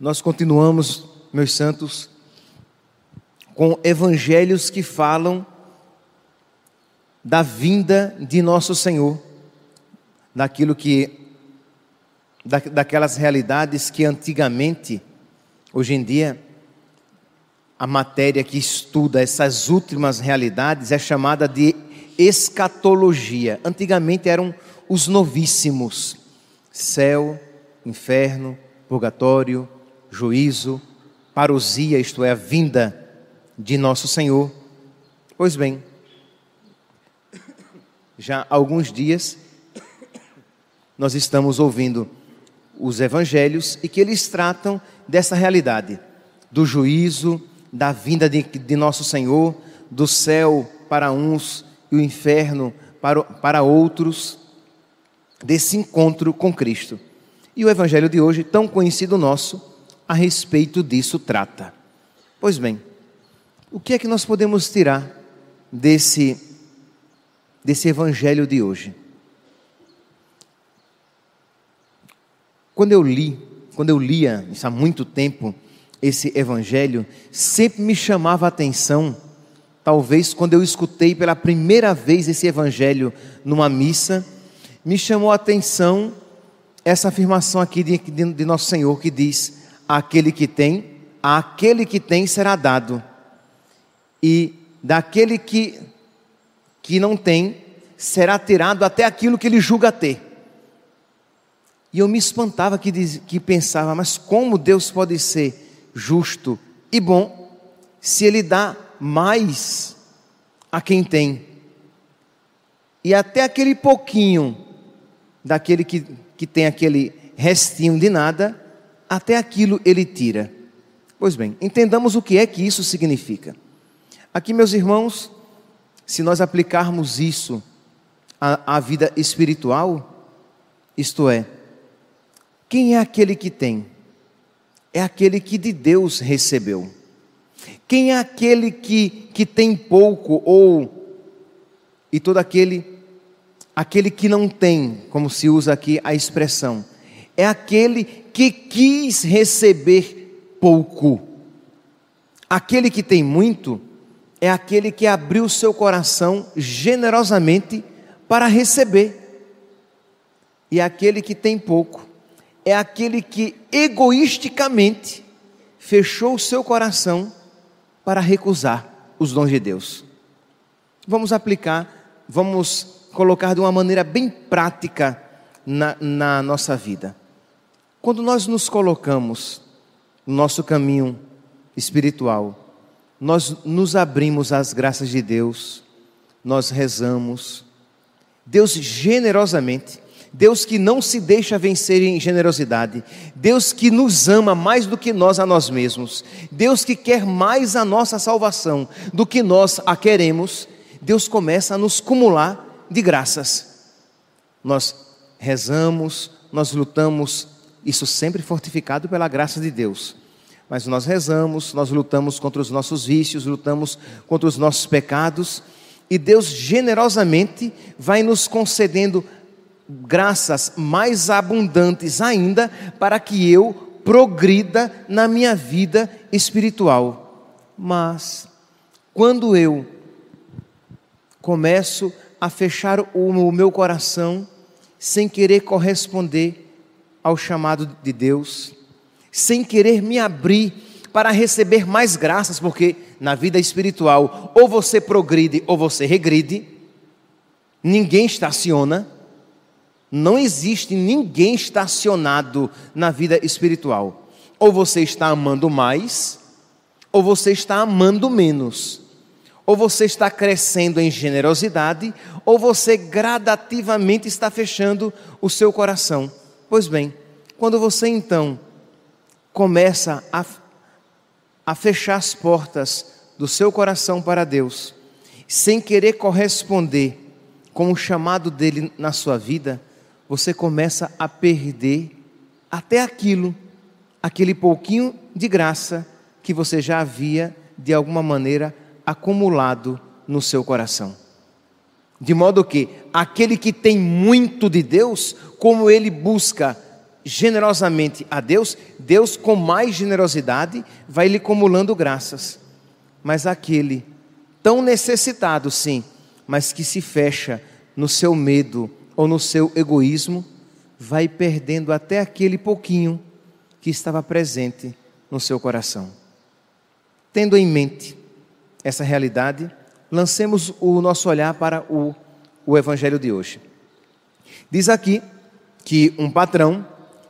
Nós continuamos, meus santos, com evangelhos que falam da vinda de nosso Senhor, daquilo que da, daquelas realidades que antigamente, hoje em dia, a matéria que estuda essas últimas realidades é chamada de escatologia. Antigamente eram os novíssimos: céu, inferno, purgatório, juízo, parousia, isto é, a vinda de nosso Senhor. Pois bem, já há alguns dias nós estamos ouvindo os evangelhos e que eles tratam dessa realidade, do juízo, da vinda de, de nosso Senhor, do céu para uns e o inferno para, para outros, desse encontro com Cristo. E o evangelho de hoje, tão conhecido nosso, a respeito disso trata. Pois bem, o que é que nós podemos tirar desse, desse evangelho de hoje? Quando eu li, quando eu lia, isso há muito tempo, esse evangelho, sempre me chamava a atenção, talvez quando eu escutei pela primeira vez esse evangelho numa missa, me chamou a atenção essa afirmação aqui de, de, de Nosso Senhor que diz: Aquele que tem, aquele que tem será dado, e daquele que, que não tem, será tirado até aquilo que ele julga ter. E eu me espantava que, diz, que pensava, mas como Deus pode ser justo e bom se ele dá mais a quem tem? E até aquele pouquinho daquele que, que tem aquele restinho de nada, até aquilo ele tira. Pois bem, entendamos o que é que isso significa. Aqui, meus irmãos, se nós aplicarmos isso à, à vida espiritual, isto é, quem é aquele que tem? É aquele que de Deus recebeu. Quem é aquele que, que tem pouco ou e todo aquele aquele que não tem, como se usa aqui a expressão, é aquele que quis receber pouco. Aquele que tem muito é aquele que abriu seu coração generosamente para receber. E aquele que tem pouco é aquele que egoisticamente fechou o seu coração para recusar os dons de Deus. Vamos aplicar, vamos colocar de uma maneira bem prática na, na nossa vida. Quando nós nos colocamos no nosso caminho espiritual, nós nos abrimos às graças de Deus, nós rezamos. Deus generosamente, Deus que não se deixa vencer em generosidade, Deus que nos ama mais do que nós a nós mesmos, Deus que quer mais a nossa salvação do que nós a queremos, Deus começa a nos cumular de graças. Nós rezamos, nós lutamos isso sempre fortificado pela graça de Deus. Mas nós rezamos, nós lutamos contra os nossos vícios, lutamos contra os nossos pecados, e Deus generosamente vai nos concedendo graças mais abundantes ainda para que eu progrida na minha vida espiritual. Mas quando eu começo a fechar o meu coração sem querer corresponder, ao chamado de Deus, sem querer me abrir para receber mais graças, porque na vida espiritual ou você progride ou você regride, ninguém estaciona. Não existe ninguém estacionado na vida espiritual. Ou você está amando mais, ou você está amando menos. Ou você está crescendo em generosidade, ou você gradativamente está fechando o seu coração. Pois bem, quando você então começa a, a fechar as portas do seu coração para Deus, sem querer corresponder com o chamado dele na sua vida, você começa a perder até aquilo, aquele pouquinho de graça que você já havia de alguma maneira acumulado no seu coração. De modo que aquele que tem muito de Deus, como ele busca generosamente a Deus, Deus com mais generosidade vai lhe acumulando graças. Mas aquele tão necessitado, sim, mas que se fecha no seu medo ou no seu egoísmo, vai perdendo até aquele pouquinho que estava presente no seu coração. Tendo em mente essa realidade, lancemos o nosso olhar para o, o evangelho de hoje. Diz aqui que um patrão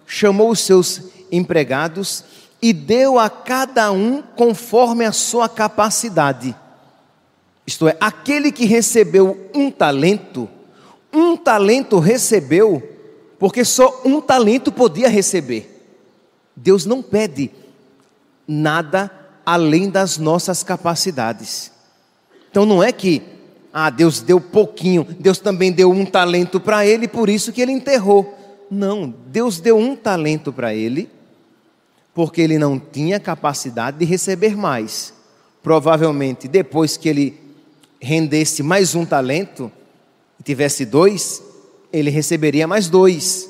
chamou os seus empregados e deu a cada um conforme a sua capacidade. Isto é, aquele que recebeu um talento, um talento recebeu, porque só um talento podia receber. Deus não pede nada além das nossas capacidades. Então não é que, ah, Deus deu pouquinho, Deus também deu um talento para ele, por isso que ele enterrou. Não, Deus deu um talento para ele, porque ele não tinha capacidade de receber mais. Provavelmente, depois que ele rendesse mais um talento e tivesse dois, ele receberia mais dois.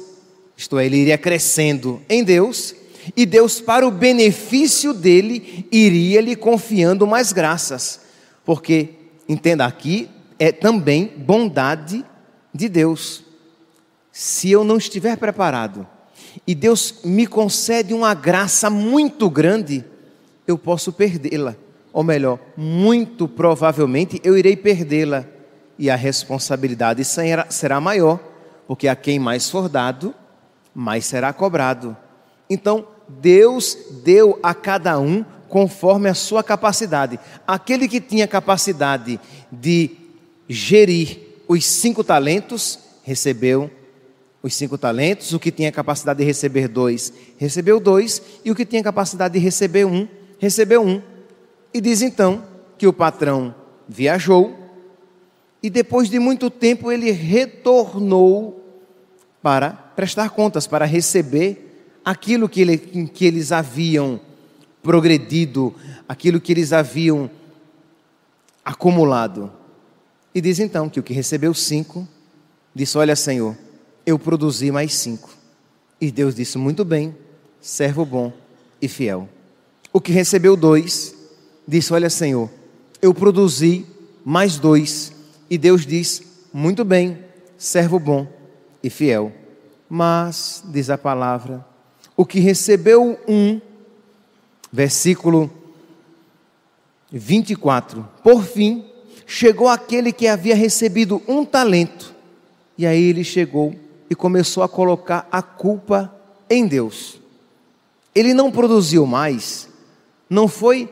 Isto é, ele iria crescendo em Deus, e Deus, para o benefício dele, iria lhe confiando mais graças. Porque, entenda, aqui é também bondade de Deus. Se eu não estiver preparado e Deus me concede uma graça muito grande, eu posso perdê-la. Ou melhor, muito provavelmente eu irei perdê-la. E a responsabilidade será maior, porque a quem mais for dado, mais será cobrado. Então, Deus deu a cada um conforme a sua capacidade. Aquele que tinha capacidade de gerir os cinco talentos, recebeu os cinco talentos. O que tinha capacidade de receber dois, recebeu dois. E o que tinha capacidade de receber um, recebeu um. E diz então que o patrão viajou e depois de muito tempo ele retornou para prestar contas, para receber aquilo que, ele, que eles haviam progredido, aquilo que eles haviam acumulado. E diz então que o que recebeu cinco, disse: Olha, Senhor, eu produzi mais cinco. E Deus disse: Muito bem, servo bom e fiel. O que recebeu dois, disse: Olha, Senhor, eu produzi mais dois. E Deus diz: Muito bem, servo bom e fiel. Mas, diz a palavra, o que recebeu um, Versículo 24. Por fim, chegou aquele que havia recebido um talento. E aí ele chegou e começou a colocar a culpa em Deus. Ele não produziu mais, não foi,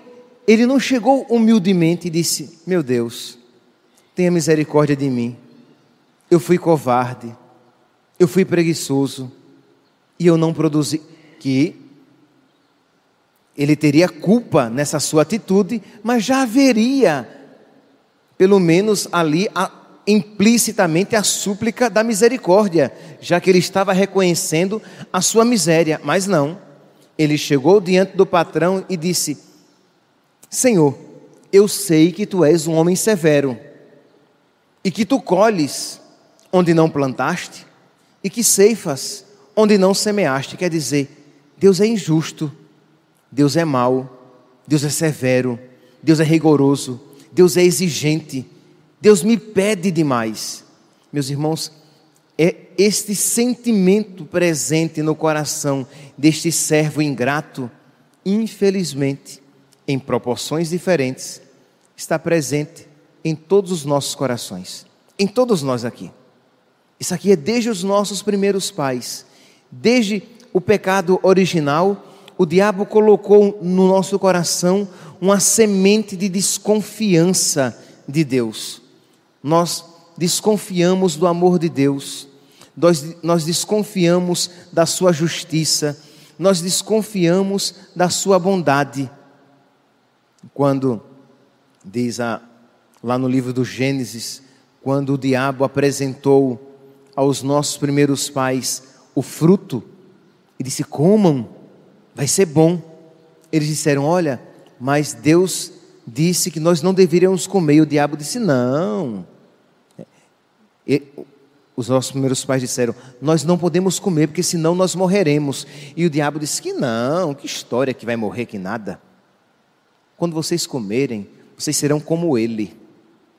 ele não chegou humildemente e disse: Meu Deus, tenha misericórdia de mim. Eu fui covarde, eu fui preguiçoso e eu não produzi. Que ele teria culpa nessa sua atitude, mas já haveria, pelo menos ali, a, implicitamente a súplica da misericórdia, já que ele estava reconhecendo a sua miséria, mas não. Ele chegou diante do patrão e disse: Senhor, eu sei que tu és um homem severo, e que tu colhes onde não plantaste, e que ceifas onde não semeaste. Quer dizer, Deus é injusto Deus é mau, Deus é severo, Deus é rigoroso, Deus é exigente, Deus me pede demais. Meus irmãos, é este sentimento presente no coração deste servo ingrato, infelizmente, em proporções diferentes, está presente em todos os nossos corações, em todos nós aqui. Isso aqui é desde os nossos primeiros pais, desde o pecado original o diabo colocou no nosso coração uma semente de desconfiança de Deus. Nós desconfiamos do amor de Deus, nós, nós desconfiamos da sua justiça, nós desconfiamos da sua bondade. Quando diz a, lá no livro do Gênesis, quando o diabo apresentou aos nossos primeiros pais o fruto e disse: comam vai ser bom. Eles disseram: Olha, mas Deus disse que nós não deveríamos comer. E o diabo disse: Não. E os nossos primeiros pais disseram: Nós não podemos comer, porque senão nós morreremos. E o diabo disse: Que não, que história que vai morrer, que nada. Quando vocês comerem, vocês serão como ele,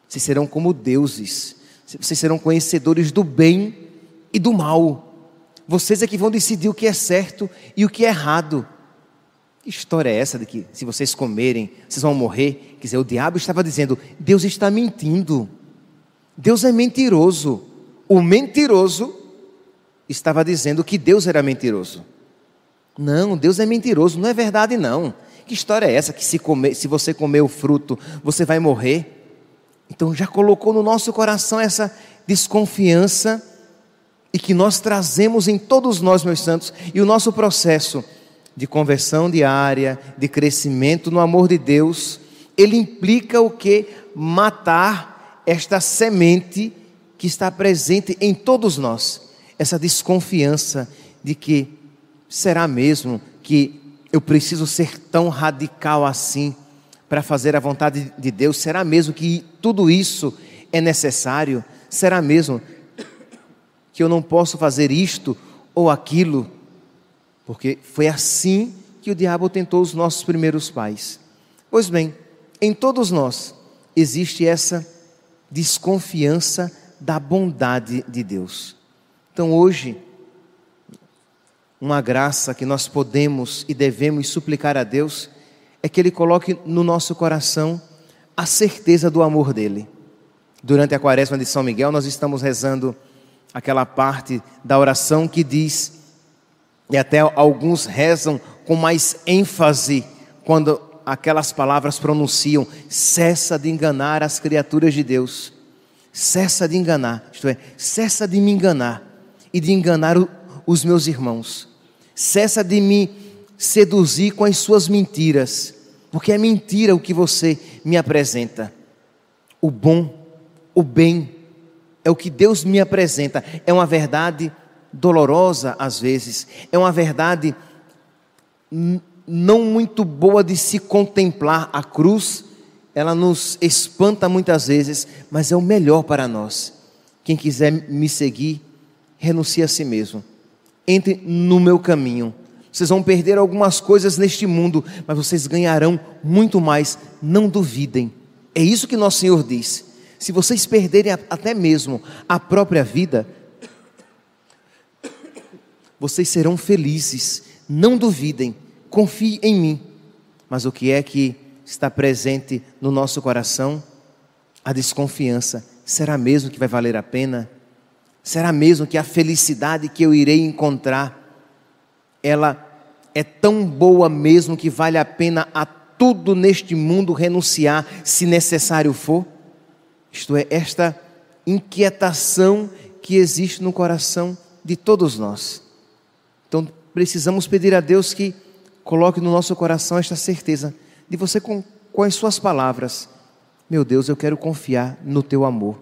vocês serão como deuses, vocês serão conhecedores do bem e do mal. Vocês é que vão decidir o que é certo e o que é errado. Que história é essa de que se vocês comerem, vocês vão morrer? Quer dizer, o diabo estava dizendo: Deus está mentindo. Deus é mentiroso. O mentiroso estava dizendo que Deus era mentiroso. Não, Deus é mentiroso, não é verdade não. Que história é essa que se, comer, se você comer o fruto, você vai morrer? Então já colocou no nosso coração essa desconfiança e que nós trazemos em todos nós, meus santos, e o nosso processo de conversão diária, de crescimento no amor de Deus, ele implica o que? Matar esta semente que está presente em todos nós, essa desconfiança de que será mesmo que eu preciso ser tão radical assim para fazer a vontade de Deus? Será mesmo que tudo isso é necessário? Será mesmo que eu não posso fazer isto ou aquilo, porque foi assim que o diabo tentou os nossos primeiros pais. Pois bem, em todos nós existe essa desconfiança da bondade de Deus. Então hoje, uma graça que nós podemos e devemos suplicar a Deus é que Ele coloque no nosso coração a certeza do amor dEle. Durante a quaresma de São Miguel, nós estamos rezando aquela parte da oração que diz, e até alguns rezam com mais ênfase, quando aquelas palavras pronunciam: cessa de enganar as criaturas de Deus, cessa de enganar, isto é, cessa de me enganar e de enganar o, os meus irmãos, cessa de me seduzir com as suas mentiras, porque é mentira o que você me apresenta. O bom, o bem, é o que Deus me apresenta. É uma verdade dolorosa às vezes, é uma verdade não muito boa de se contemplar. A cruz, ela nos espanta muitas vezes, mas é o melhor para nós. Quem quiser me seguir, renuncie a si mesmo. Entre no meu caminho. Vocês vão perder algumas coisas neste mundo, mas vocês ganharão muito mais. Não duvidem. É isso que nosso Senhor diz se vocês perderem até mesmo a própria vida, vocês serão felizes. Não duvidem, confie em mim. Mas o que é que está presente no nosso coração? A desconfiança. Será mesmo que vai valer a pena? Será mesmo que a felicidade que eu irei encontrar, ela é tão boa mesmo que vale a pena a tudo neste mundo renunciar, se necessário for? Isto é, esta inquietação que existe no coração de todos nós. Então, precisamos pedir a Deus que coloque no nosso coração esta certeza de você com, com as suas palavras. Meu Deus, eu quero confiar no teu amor.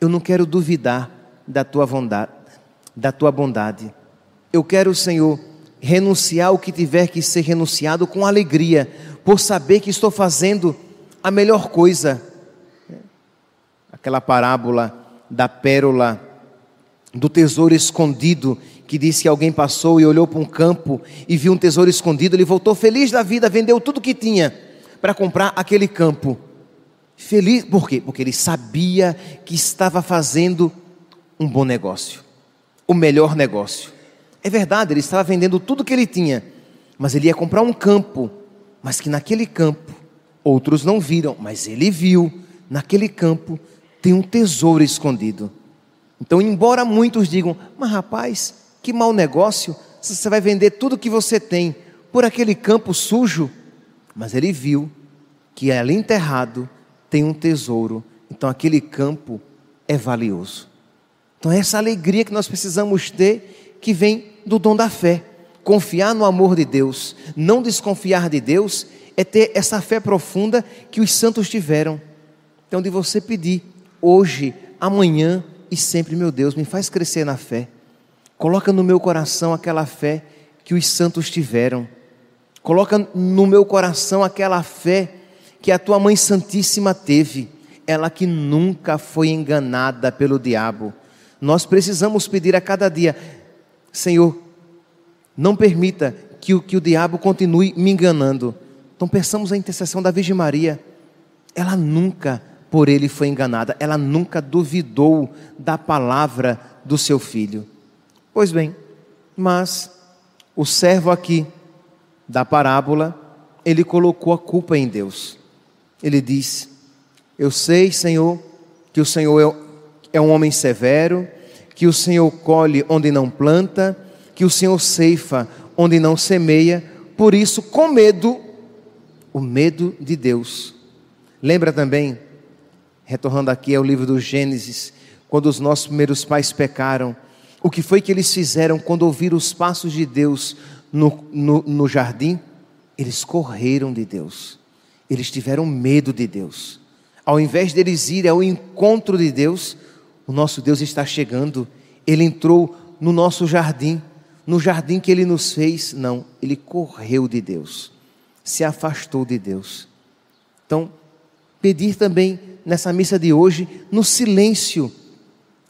Eu não quero duvidar da tua bondade, da tua bondade. Eu quero, Senhor, renunciar o que tiver que ser renunciado com alegria, por saber que estou fazendo a melhor coisa aquela parábola da pérola, do tesouro escondido, que diz que alguém passou e olhou para um campo e viu um tesouro escondido, ele voltou feliz da vida, vendeu tudo que tinha para comprar aquele campo. Feliz, por quê? Porque ele sabia que estava fazendo um bom negócio, o melhor negócio. É verdade, ele estava vendendo tudo que ele tinha, mas ele ia comprar um campo, mas que naquele campo outros não viram, mas ele viu naquele campo tem um tesouro escondido. Então, embora muitos digam, mas rapaz, que mau negócio, você vai vender tudo que você tem por aquele campo sujo. Mas ele viu que ali enterrado tem um tesouro, então aquele campo é valioso. Então, é essa alegria que nós precisamos ter, que vem do dom da fé. Confiar no amor de Deus, não desconfiar de Deus, é ter essa fé profunda que os santos tiveram. Então, de você pedir hoje, amanhã e sempre, meu Deus, me faz crescer na fé. Coloca no meu coração aquela fé que os santos tiveram. Coloca no meu coração aquela fé que a tua mãe santíssima teve, ela que nunca foi enganada pelo diabo. Nós precisamos pedir a cada dia, Senhor, não permita que o, que o diabo continue me enganando. Então, pensamos a intercessão da Virgem Maria. Ela nunca por ele foi enganada. Ela nunca duvidou da palavra do seu filho. Pois bem, mas o servo aqui da parábola, ele colocou a culpa em Deus. Ele diz: Eu sei, Senhor, que o Senhor é, é um homem severo, que o Senhor colhe onde não planta, que o Senhor ceifa onde não semeia. Por isso, com medo, o medo de Deus. Lembra também retornando aqui ao livro do Gênesis, quando os nossos primeiros pais pecaram, o que foi que eles fizeram quando ouviram os passos de Deus no, no, no jardim? Eles correram de Deus, eles tiveram medo de Deus. Ao invés deles irem ao encontro de Deus, o nosso Deus está chegando, ele entrou no nosso jardim, no jardim que ele nos fez, não, ele correu de Deus, se afastou de Deus. Então, pedir também nessa missa de hoje, no silêncio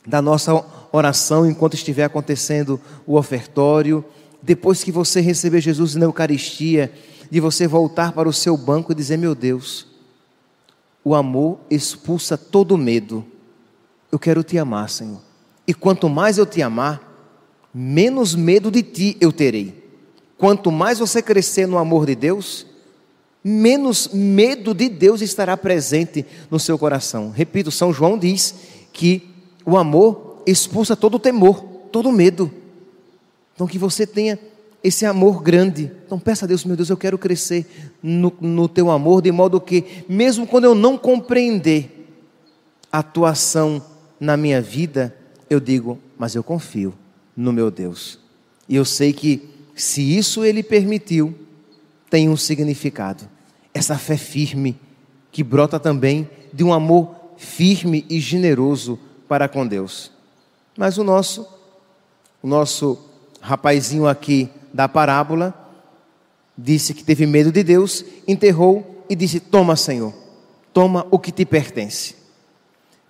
da nossa oração, enquanto estiver acontecendo o ofertório, depois que você receber Jesus na Eucaristia, de você voltar para o seu banco e dizer: Meu Deus, o amor expulsa todo medo. Eu quero te amar, Senhor. E quanto mais eu te amar, menos medo de ti eu terei. Quanto mais você crescer no amor de Deus, menos medo de Deus estará presente no seu coração. Repito, São João diz que o amor expulsa todo o temor, todo o medo. Então, que você tenha esse amor grande. Então peça a Deus, meu Deus, eu quero crescer no, no, teu amor, de modo que, mesmo quando eu não compreender a tua ação na minha vida, eu digo, mas eu confio no meu Deus. E eu sei que, se isso Ele permitiu, tem um significado essa fé firme que brota também de um amor firme e generoso para com Deus. Mas o nosso, o nosso rapazinho aqui da parábola disse que teve medo de Deus, enterrou e disse: "Toma, Senhor, toma o que te pertence".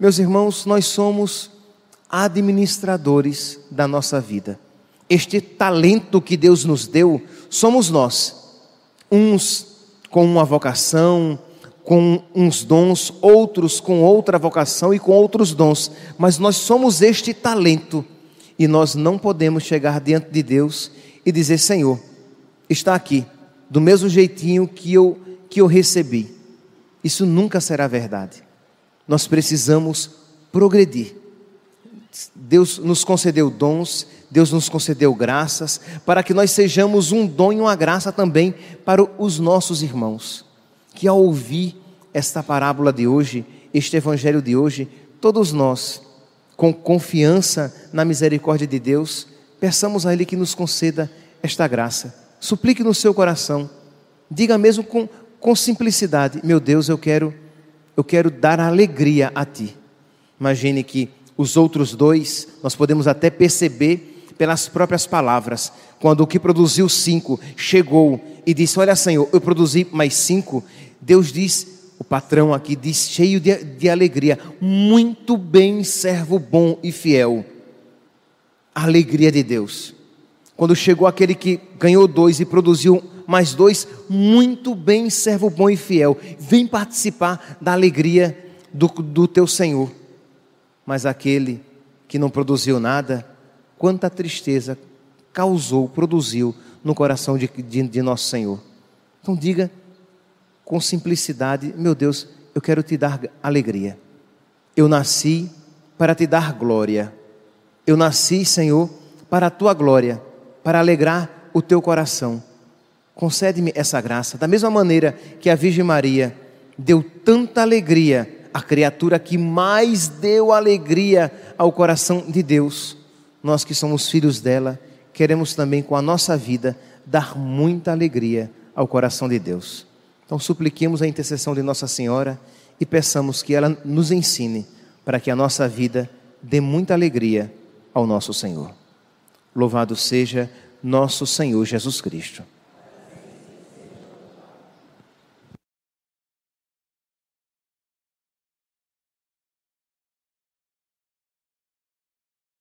Meus irmãos, nós somos administradores da nossa vida. Este talento que Deus nos deu somos nós. Uns com uma vocação, com uns dons, outros com outra vocação e com outros dons, mas nós somos este talento e nós não podemos chegar diante de Deus e dizer: Senhor, está aqui, do mesmo jeitinho que eu, que eu recebi. Isso nunca será verdade. Nós precisamos progredir. Deus nos concedeu dons, Deus nos concedeu graças para que nós sejamos um dom e uma graça também para os nossos irmãos. Que ao ouvir esta parábola de hoje, este evangelho de hoje, todos nós, com confiança na misericórdia de Deus, peçamos a Ele que nos conceda esta graça. Suplique no seu coração, diga mesmo com, com simplicidade: Meu Deus, eu quero, eu quero dar alegria a Ti. Imagine que os outros dois, nós podemos até perceber pelas próprias palavras. Quando o que produziu cinco chegou e disse: Olha, Senhor, eu produzi mais cinco. Deus diz: O patrão aqui diz, cheio de, de alegria: Muito bem, servo bom e fiel. A alegria de Deus. Quando chegou aquele que ganhou dois e produziu mais dois, muito bem, servo bom e fiel. Vem participar da alegria do, do teu Senhor. Mas aquele que não produziu nada, quanta tristeza causou, produziu no coração de, de, de nosso Senhor. Então diga com simplicidade: meu Deus, eu quero te dar alegria. Eu nasci para te dar glória. Eu nasci, Senhor, para a tua glória, para alegrar o teu coração. Concede-me essa graça. Da mesma maneira que a Virgem Maria deu tanta alegria, à criatura que mais deu alegria ao coração de Deus nós que somos filhos dela, queremos também com a nossa vida dar muita alegria ao coração de Deus. Então supliquemos a intercessão de Nossa Senhora e peçamos que ela nos ensine para que a nossa vida dê muita alegria ao nosso Senhor. Louvado seja nosso Senhor Jesus Cristo.